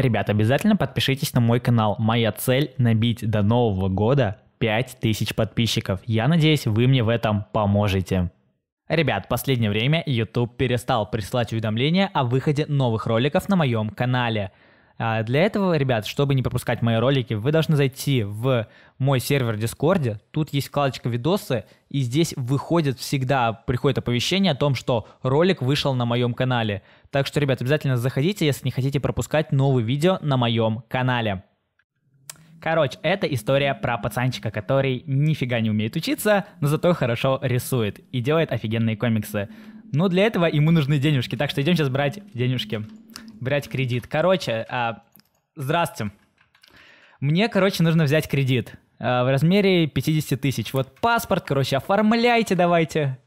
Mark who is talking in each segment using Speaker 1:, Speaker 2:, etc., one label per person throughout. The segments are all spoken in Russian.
Speaker 1: Ребят, обязательно подпишитесь на мой канал. Моя цель набить до Нового года 5000 подписчиков. Я надеюсь, вы мне в этом поможете. Ребят, в последнее время YouTube перестал присылать уведомления о выходе новых роликов на моем канале – а, для этого, ребят, чтобы не пропускать мои ролики, вы должны зайти в мой сервер в Тут есть вкладочка «Видосы», и здесь выходит всегда, приходит оповещение о том, что ролик вышел на моем канале. Так что, ребят, обязательно заходите, если не хотите пропускать новые видео на моем канале. Короче, это история про пацанчика, который нифига не умеет учиться, но зато хорошо рисует и делает офигенные комиксы. Но ну, для этого ему нужны денежки, так что идем сейчас брать денежки брать кредит. Короче, а, здравствуйте. Мне, короче, нужно взять кредит а, в размере 50 тысяч. Вот паспорт, короче, оформляйте давайте.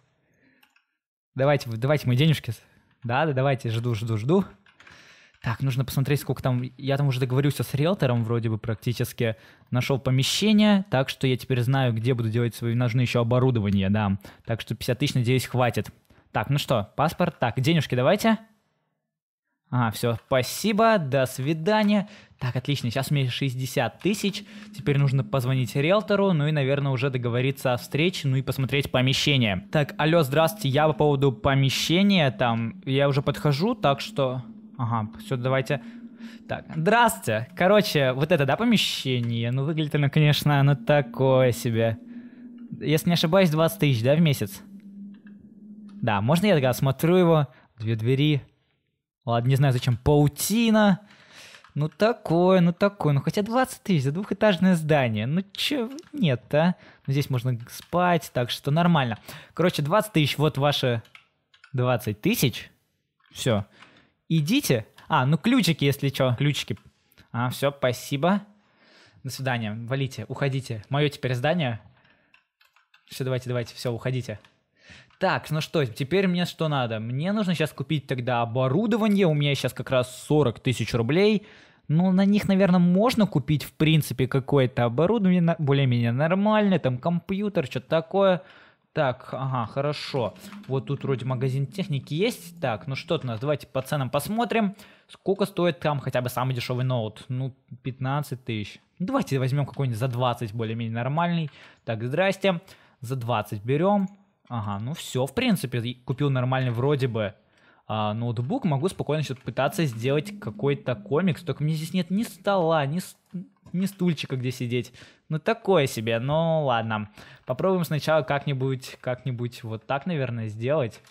Speaker 1: Давайте, давайте мои денежки. Да, да, давайте, жду, жду, жду. Так, нужно посмотреть, сколько там... Я там уже договорился с риэлтором вроде бы практически. Нашел помещение, так что я теперь знаю, где буду делать свои... Нужно еще оборудование, да. Так что 50 тысяч, надеюсь, хватит. Так, ну что, паспорт. Так, денежки Давайте. А, все, спасибо, до свидания. Так, отлично, сейчас у меня 60 тысяч. Теперь нужно позвонить риэлтору, ну и, наверное, уже договориться о встрече, ну и посмотреть помещение. Так, алло, здравствуйте, я по поводу помещения там, я уже подхожу, так что... Ага, все, давайте так, здравствуйте. Короче, вот это, да, помещение? Ну, выглядит оно, конечно, оно такое себе. Если не ошибаюсь, 20 тысяч, да, в месяц? Да, можно я тогда смотрю его? Две двери, Ладно, не знаю, зачем паутина. Ну такое, ну такое. Ну хотя 20 тысяч за двухэтажное здание. Ну че, нет, а? Ну, здесь можно спать, так что нормально. Короче, 20 тысяч, вот ваши 20 тысяч. Все. Идите. А, ну ключики, если что, ключики. А, все, спасибо. До свидания, валите, уходите. Мое теперь здание. Все, давайте, давайте, все, уходите. Так, ну что, теперь мне что надо? Мне нужно сейчас купить тогда оборудование, у меня сейчас как раз 40 тысяч рублей. Ну, на них, наверное, можно купить, в принципе, какое-то оборудование более-менее нормальное, там компьютер, что-то такое. Так, ага, хорошо. Вот тут вроде магазин техники есть. Так, ну что у нас? Давайте по ценам посмотрим. Сколько стоит там хотя бы самый дешевый ноут? Ну, 15 тысяч. Ну, давайте возьмем какой-нибудь за 20, более-менее нормальный. Так, здрасте. За 20 берем. Ага, ну все, в принципе, купил нормальный вроде бы а, ноутбук, могу спокойно что-то пытаться сделать какой-то комикс, только мне здесь нет ни стола, ни, ни стульчика, где сидеть. Ну такое себе, но ладно. Попробуем сначала как-нибудь, как-нибудь вот так, наверное, сделать.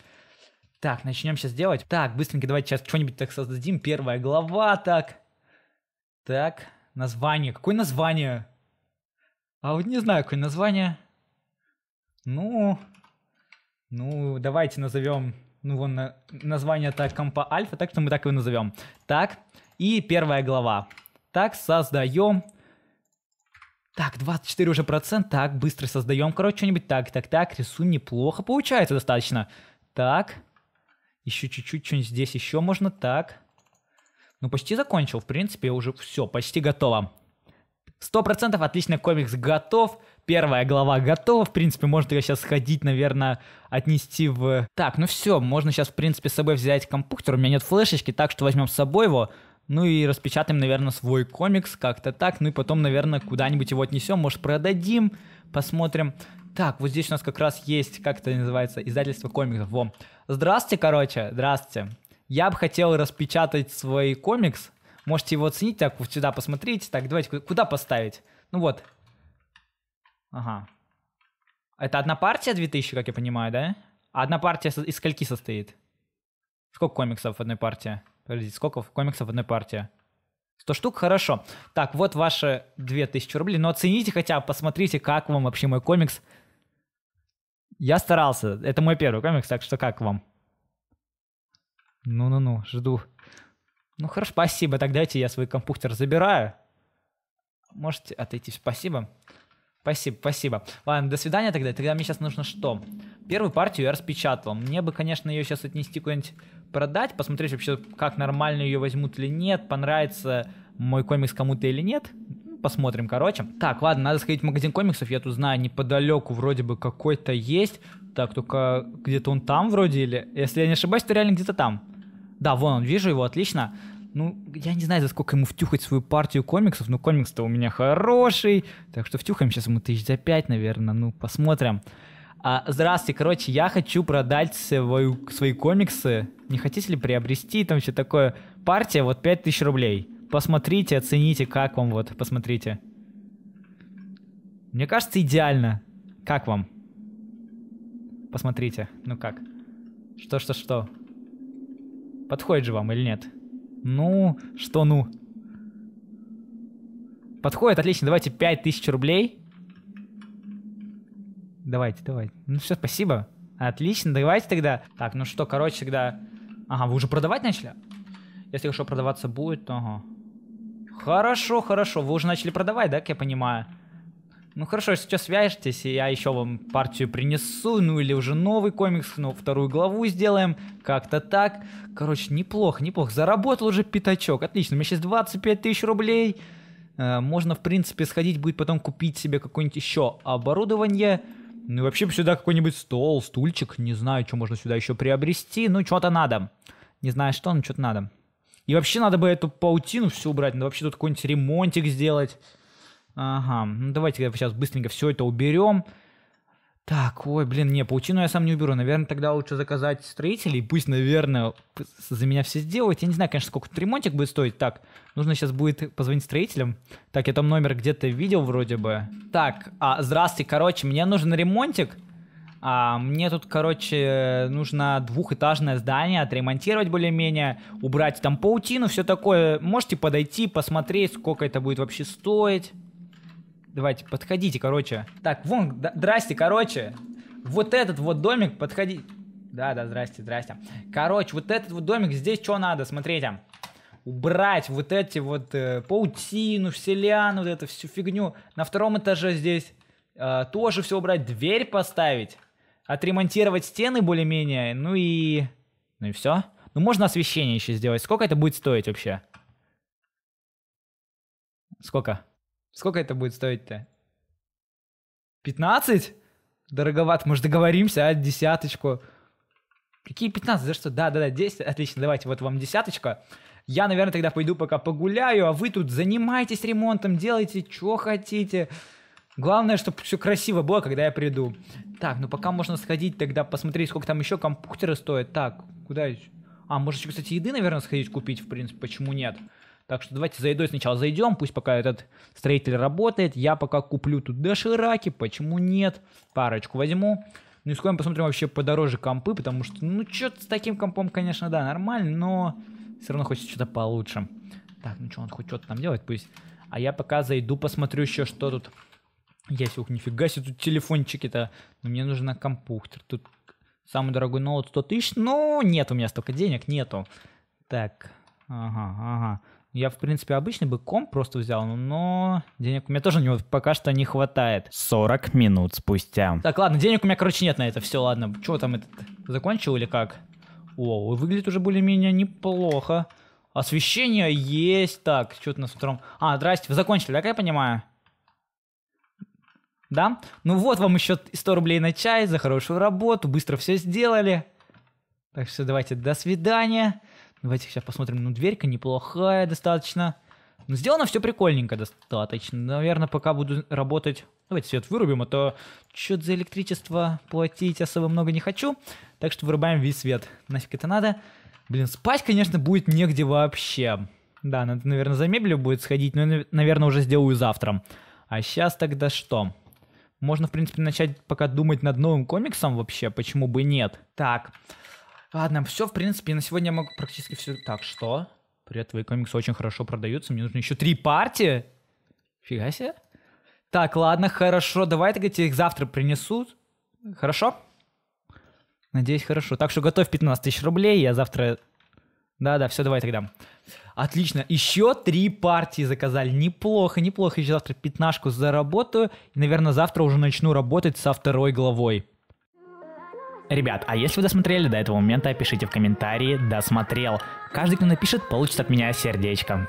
Speaker 1: Так, начнем сейчас делать. Так, быстренько давайте сейчас что-нибудь так создадим. Первая глава, так. Так, название. Какое название? А вот не знаю, какое название. Ну, ну, давайте назовем, ну, вон название так компа альфа, так что мы так его назовем. Так, и первая глава. Так, создаем... Так, 24 уже процент, так, быстро создаем, короче, что-нибудь. Так, так, так, рисуем неплохо, получается достаточно. Так, еще чуть-чуть, что-нибудь здесь еще можно, так. Ну, почти закончил, в принципе, уже все, почти готово. 100% отличный комикс готов. Первая глава готова, в принципе, можно ее сейчас сходить, наверное, отнести в... Так, ну все, можно сейчас, в принципе, с собой взять компьютер, у меня нет флешечки, так что возьмем с собой его, ну и распечатаем, наверное, свой комикс как-то так, ну и потом, наверное, куда-нибудь его отнесем, может, продадим, посмотрим. Так, вот здесь у нас как раз есть, как это называется, издательство комиксов. Во. Здравствуйте, короче, здравствуйте. Я бы хотел распечатать свой комикс. Можете его оценить, так вот сюда посмотрите. Так, давайте, куда поставить? Ну вот, Ага. Это одна партия 2000, как я понимаю, да? А одна партия из скольки состоит? Сколько комиксов в одной партии? Подождите, сколько комиксов в одной партии? 100 штук, хорошо. Так, вот ваши 2000 рублей. Но оцените хотя бы, посмотрите, как вам вообще мой комикс. Я старался. Это мой первый комикс, так что как вам? Ну-ну-ну, жду. Ну хорошо, спасибо. Так дайте я свой компьютер забираю. Можете отойти. Спасибо. Спасибо, спасибо. Ладно, до свидания тогда. Тогда мне сейчас нужно что? Первую партию я распечатал. Мне бы, конечно, ее сейчас отнести куда-нибудь продать, посмотреть вообще, как нормально ее возьмут или нет, понравится мой комикс кому-то или нет. Ну, посмотрим, короче. Так, ладно, надо сходить в магазин комиксов. Я тут знаю, неподалеку вроде бы какой-то есть. Так, только где-то он там вроде или... Если я не ошибаюсь, то реально где-то там. Да, вон он, вижу его, отлично ну, я не знаю, за сколько ему втюхать свою партию комиксов, но комикс-то у меня хороший, так что втюхаем сейчас ему тысяч за пять, наверное, ну, посмотрим. А, здравствуйте, короче, я хочу продать свою, свои комиксы, не хотите ли приобрести, там все такое, партия, вот пять тысяч рублей, посмотрите, оцените, как вам вот, посмотрите. Мне кажется, идеально. Как вам? Посмотрите, ну как? Что, что, что? Подходит же вам или нет? Ну, что ну? Подходит, отлично, давайте 5000 рублей. Давайте, давайте. Ну все, спасибо. Отлично, давайте тогда. Так, ну что, короче, тогда... Ага, вы уже продавать начали? Если хорошо продаваться будет, то ага. Хорошо, хорошо, вы уже начали продавать, да, как я понимаю? Ну хорошо, сейчас свяжетесь, и я еще вам партию принесу, ну или уже новый комикс, ну вторую главу сделаем, как-то так. Короче, неплохо, неплохо, заработал уже пятачок, отлично, у меня сейчас 25 тысяч рублей. Э, можно, в принципе, сходить будет потом купить себе какое-нибудь еще оборудование. Ну вообще бы сюда какой-нибудь стол, стульчик, не знаю, что можно сюда еще приобрести, ну что-то надо. Не знаю что, но что-то надо. И вообще надо бы эту паутину всю убрать, надо вообще тут какой-нибудь ремонтик сделать. Ага, ну давайте сейчас быстренько все это уберем. Так, ой, блин, не, паутину я сам не уберу. Наверное, тогда лучше заказать строителей. Пусть, наверное, за меня все сделают. Я не знаю, конечно, сколько ремонтик будет стоить. Так, нужно сейчас будет позвонить строителям. Так, я там номер где-то видел вроде бы. Так, а, здравствуйте, короче, мне нужен ремонтик. А, мне тут, короче, нужно двухэтажное здание отремонтировать более-менее, убрать там паутину, все такое. Можете подойти, посмотреть, сколько это будет вообще стоить. Давайте, подходите, короче. Так, вон, да, здрасте, короче. Вот этот вот домик, подходи. Да, да, здрасте, здрасте. Короче, вот этот вот домик, здесь что надо, смотрите. Убрать вот эти вот э, паутину, вселян, вот эту всю фигню. На втором этаже здесь э, тоже все убрать. Дверь поставить. Отремонтировать стены более-менее. Ну и... Ну и все. Ну можно освещение еще сделать. Сколько это будет стоить вообще? Сколько? Сколько это будет стоить-то? 15? Дороговато, может договоримся, а, десяточку. Какие 15? За что? Да, да, да, 10. Отлично, давайте, вот вам десяточка. Я, наверное, тогда пойду пока погуляю, а вы тут занимайтесь ремонтом, делайте, что хотите. Главное, чтобы все красиво было, когда я приду. Так, ну пока можно сходить тогда посмотреть, сколько там еще компьютеры стоят. Так, куда еще? А, можно еще, кстати, еды, наверное, сходить купить, в принципе, почему нет? Так что давайте за едой сначала зайдем, пусть пока этот строитель работает. Я пока куплю тут дошираки, почему нет? Парочку возьму. Ну и скоро посмотрим вообще подороже компы, потому что, ну, что с таким компом, конечно, да, нормально, но все равно хочется что-то получше. Так, ну что, он хоть что-то там делает, пусть. А я пока зайду, посмотрю еще, что тут есть. Ух, нифига себе, тут телефончики-то. Но мне нужен компьютер. Тут самый дорогой ноут 100 тысяч. но нет у меня столько денег, нету. Так, ага, ага. Я, в принципе, обычный бы комп просто взял, но денег у меня тоже у него пока что не хватает. 40 минут спустя. Так, ладно, денег у меня, короче, нет на это. Все, ладно. Чего там этот закончил или как? О, выглядит уже более-менее неплохо. Освещение есть. Так, что-то нас утром... А, здрасте, вы закончили, так я понимаю? Да? Ну вот вам еще 100 рублей на чай за хорошую работу. Быстро все сделали. Так что давайте до свидания. Давайте сейчас посмотрим. Ну, дверька неплохая достаточно. Но ну, сделано все прикольненько достаточно. Наверное, пока буду работать... Давайте свет вырубим, а то что-то за электричество платить особо много не хочу. Так что вырубаем весь свет. Нафиг это надо? Блин, спать, конечно, будет негде вообще. Да, надо, наверное, за мебелью будет сходить, но, наверное, уже сделаю завтра. А сейчас тогда что? Можно, в принципе, начать пока думать над новым комиксом вообще, почему бы нет. Так, Ладно, все, в принципе, на сегодня я могу практически все. Так, что? Привет, твои комиксы очень хорошо продаются. Мне нужно еще три партии. Фига себе. Так, ладно, хорошо. Давай тогда тебе их завтра принесут. Хорошо? Надеюсь, хорошо. Так что готовь 15 тысяч рублей, я завтра... Да-да, все, давай тогда. Отлично, еще три партии заказали. Неплохо, неплохо. Еще завтра пятнашку заработаю. И, наверное, завтра уже начну работать со второй главой. Ребят, а если вы досмотрели до этого момента, пишите в комментарии «досмотрел». Каждый, кто напишет, получит от меня сердечко.